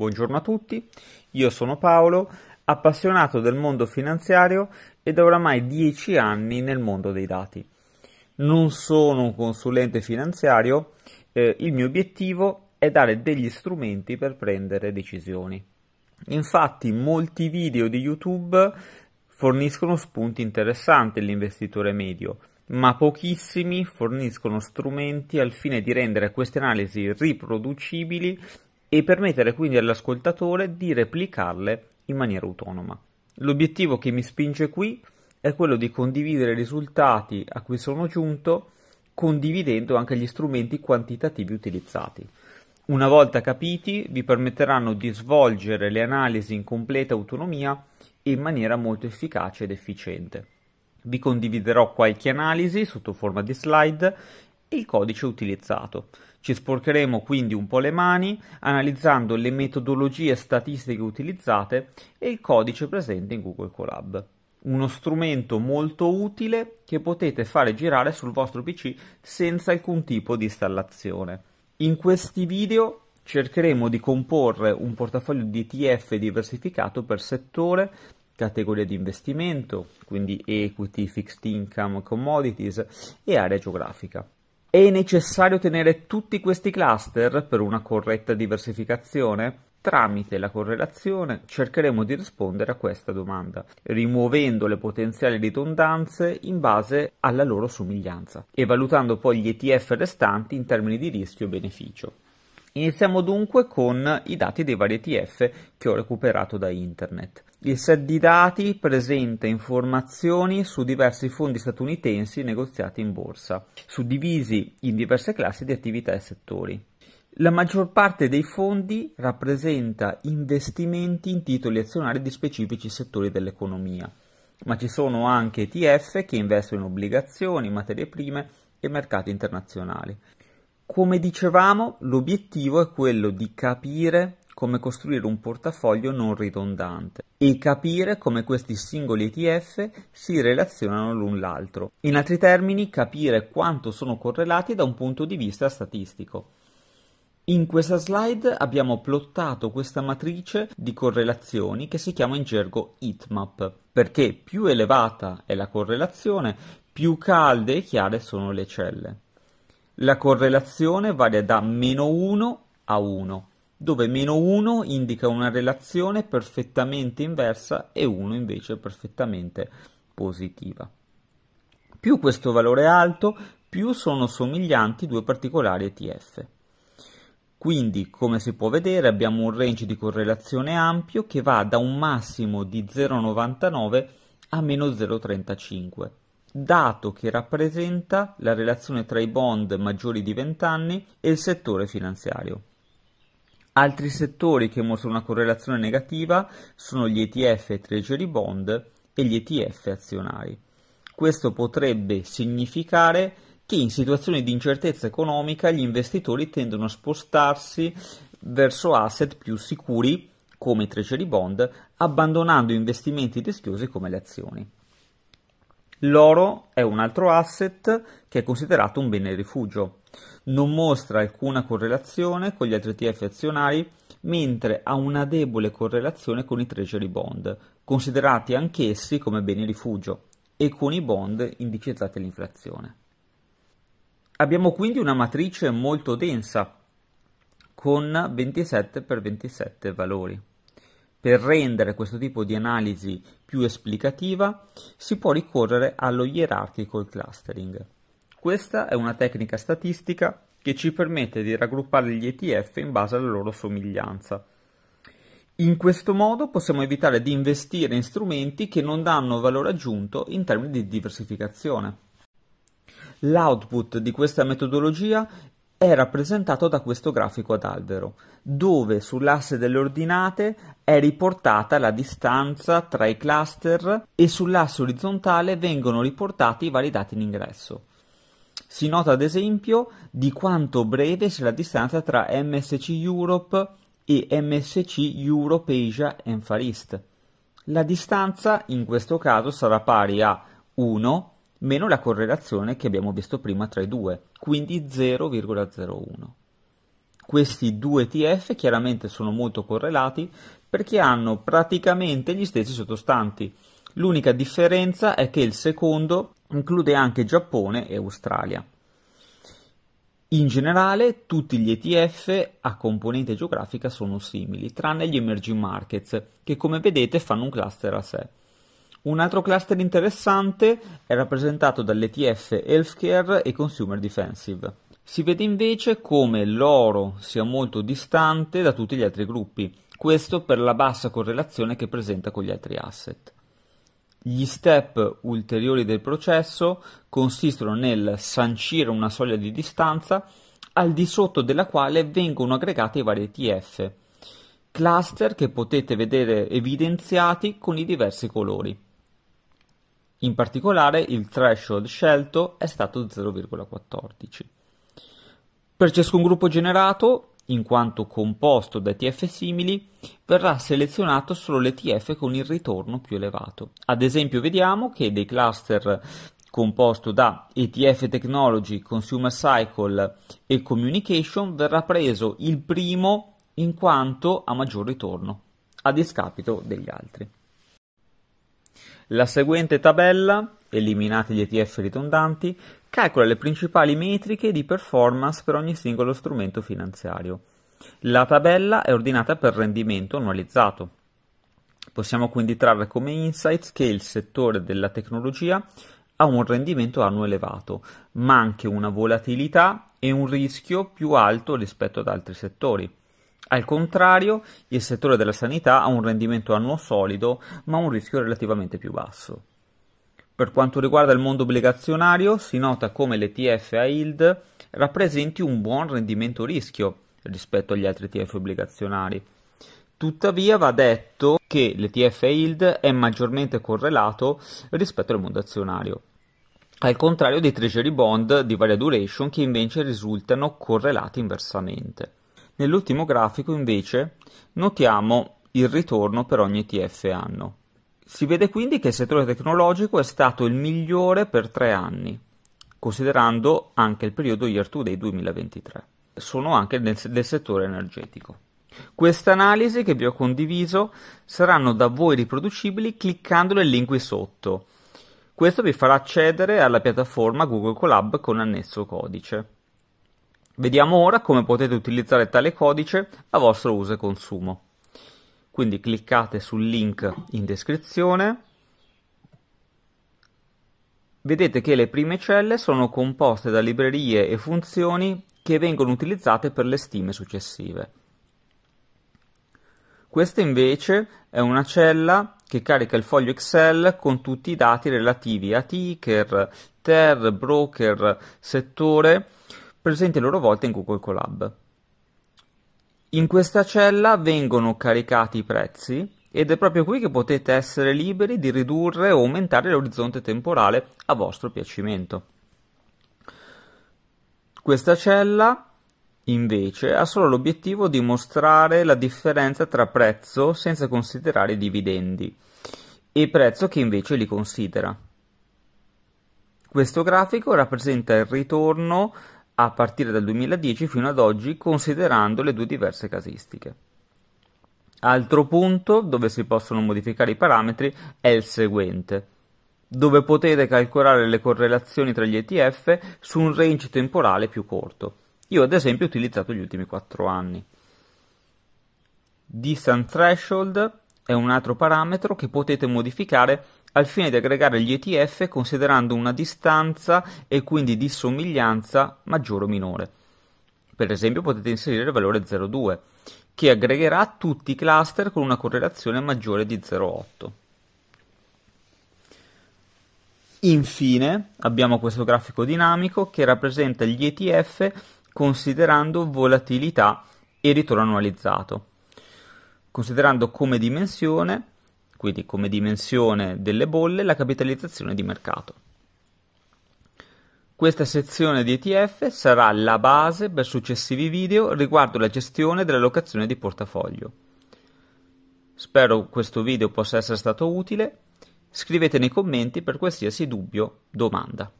Buongiorno a tutti, io sono Paolo, appassionato del mondo finanziario ed oramai 10 anni nel mondo dei dati. Non sono un consulente finanziario, eh, il mio obiettivo è dare degli strumenti per prendere decisioni. Infatti molti video di YouTube forniscono spunti interessanti all'investitore medio, ma pochissimi forniscono strumenti al fine di rendere queste analisi riproducibili e permettere quindi all'ascoltatore di replicarle in maniera autonoma. L'obiettivo che mi spinge qui è quello di condividere i risultati a cui sono giunto condividendo anche gli strumenti quantitativi utilizzati. Una volta capiti, vi permetteranno di svolgere le analisi in completa autonomia e in maniera molto efficace ed efficiente. Vi condividerò qualche analisi sotto forma di slide e il codice utilizzato. Ci sporcheremo quindi un po' le mani analizzando le metodologie statistiche utilizzate e il codice presente in Google Colab. Uno strumento molto utile che potete fare girare sul vostro PC senza alcun tipo di installazione. In questi video cercheremo di comporre un portafoglio di ETF diversificato per settore, categoria di investimento, quindi equity, fixed income, commodities e area geografica. È necessario tenere tutti questi cluster per una corretta diversificazione? Tramite la correlazione cercheremo di rispondere a questa domanda, rimuovendo le potenziali ridondanze in base alla loro somiglianza e valutando poi gli ETF restanti in termini di rischio e beneficio. Iniziamo dunque con i dati dei vari ETF che ho recuperato da internet. Il set di dati presenta informazioni su diversi fondi statunitensi negoziati in borsa, suddivisi in diverse classi di attività e settori. La maggior parte dei fondi rappresenta investimenti in titoli azionari di specifici settori dell'economia, ma ci sono anche ETF che investono in obbligazioni, materie prime e mercati internazionali. Come dicevamo, l'obiettivo è quello di capire come costruire un portafoglio non ridondante e capire come questi singoli ETF si relazionano l'un l'altro. In altri termini, capire quanto sono correlati da un punto di vista statistico. In questa slide abbiamo plottato questa matrice di correlazioni che si chiama in gergo heatmap, perché più elevata è la correlazione, più calde e chiare sono le celle. La correlazione varia da meno 1 a 1, dove meno 1 indica una relazione perfettamente inversa e 1 invece perfettamente positiva. Più questo valore è alto, più sono somiglianti due particolari ETF. Quindi, come si può vedere, abbiamo un range di correlazione ampio che va da un massimo di 0,99 a meno 0,35, dato che rappresenta la relazione tra i bond maggiori di 20 anni e il settore finanziario. Altri settori che mostrano una correlazione negativa sono gli ETF Treasury Bond e gli ETF azionari. Questo potrebbe significare che in situazioni di incertezza economica gli investitori tendono a spostarsi verso asset più sicuri come i treasury bond, abbandonando investimenti rischiosi come le azioni. L'oro è un altro asset che è considerato un bene rifugio. Non mostra alcuna correlazione con gli altri ETF azionari, mentre ha una debole correlazione con i treasury bond, considerati anch'essi come beni rifugio, e con i bond indicizzati all'inflazione. Abbiamo quindi una matrice molto densa, con 27 per 27 valori. Per rendere questo tipo di analisi più esplicativa si può ricorrere allo hierarchical clustering. Questa è una tecnica statistica che ci permette di raggruppare gli ETF in base alla loro somiglianza. In questo modo possiamo evitare di investire in strumenti che non danno valore aggiunto in termini di diversificazione. L'output di questa metodologia è rappresentato da questo grafico ad albero, dove sull'asse delle ordinate è riportata la distanza tra i cluster e sull'asse orizzontale vengono riportati i vari dati in ingresso. Si nota ad esempio di quanto breve sia la distanza tra MSC Europe e MSC Europe Asia and Far East. La distanza in questo caso sarà pari a 1 meno la correlazione che abbiamo visto prima tra i due, quindi 0,01. Questi due ETF chiaramente sono molto correlati perché hanno praticamente gli stessi sottostanti. L'unica differenza è che il secondo include anche Giappone e Australia. In generale tutti gli ETF a componente geografica sono simili, tranne gli emerging markets, che come vedete fanno un cluster a sé. Un altro cluster interessante è rappresentato dall'ETF Healthcare e Consumer Defensive. Si vede invece come l'oro sia molto distante da tutti gli altri gruppi, questo per la bassa correlazione che presenta con gli altri asset. Gli step ulteriori del processo consistono nel sancire una soglia di distanza al di sotto della quale vengono aggregati i vari ETF, cluster che potete vedere evidenziati con i diversi colori. In particolare il threshold scelto è stato 0,14. Per ciascun gruppo generato, in quanto composto da ETF simili, verrà selezionato solo l'ETF con il ritorno più elevato. Ad esempio vediamo che dei cluster composto da ETF Technology, Consumer Cycle e Communication verrà preso il primo in quanto ha maggior ritorno, a discapito degli altri. La seguente tabella, eliminati gli ETF ridondanti, calcola le principali metriche di performance per ogni singolo strumento finanziario. La tabella è ordinata per rendimento annualizzato. Possiamo quindi trarre come insights che il settore della tecnologia ha un rendimento annuo elevato, ma anche una volatilità e un rischio più alto rispetto ad altri settori. Al contrario, il settore della sanità ha un rendimento annuo solido, ma un rischio relativamente più basso. Per quanto riguarda il mondo obbligazionario, si nota come l'ETF a yield rappresenti un buon rendimento rischio rispetto agli altri ETF obbligazionari. Tuttavia va detto che l'ETF a yield è maggiormente correlato rispetto al mondo azionario, al contrario dei treasury bond di varia duration che invece risultano correlati inversamente. Nell'ultimo grafico invece notiamo il ritorno per ogni ETF anno. Si vede quindi che il settore tecnologico è stato il migliore per tre anni, considerando anche il periodo year to day 2023. Sono anche nel, del settore energetico. Queste analisi che vi ho condiviso saranno da voi riproducibili cliccando nel link qui sotto. Questo vi farà accedere alla piattaforma Google Collab con annesso codice. Vediamo ora come potete utilizzare tale codice a vostro uso e consumo. Quindi cliccate sul link in descrizione. Vedete che le prime celle sono composte da librerie e funzioni che vengono utilizzate per le stime successive. Questa invece è una cella che carica il foglio Excel con tutti i dati relativi a ticker, TER, broker, settore, presenti a loro volta in Google Colab. In questa cella vengono caricati i prezzi ed è proprio qui che potete essere liberi di ridurre o aumentare l'orizzonte temporale a vostro piacimento. Questa cella invece ha solo l'obiettivo di mostrare la differenza tra prezzo senza considerare i dividendi e prezzo che invece li considera. Questo grafico rappresenta il ritorno a partire dal 2010 fino ad oggi considerando le due diverse casistiche. Altro punto dove si possono modificare i parametri è il seguente, dove potete calcolare le correlazioni tra gli ETF su un range temporale più corto. Io ad esempio ho utilizzato gli ultimi 4 anni. Distance Threshold è un altro parametro che potete modificare al fine di aggregare gli ETF considerando una distanza e quindi di somiglianza maggiore o minore. Per esempio potete inserire il valore 0,2, che aggregherà tutti i cluster con una correlazione maggiore di 0,8. Infine abbiamo questo grafico dinamico che rappresenta gli ETF considerando volatilità e ritorno annualizzato. Considerando come dimensione quindi come dimensione delle bolle la capitalizzazione di mercato. Questa sezione di ETF sarà la base per successivi video riguardo la gestione dell'allocazione di portafoglio. Spero questo video possa essere stato utile. Scrivete nei commenti per qualsiasi dubbio, domanda.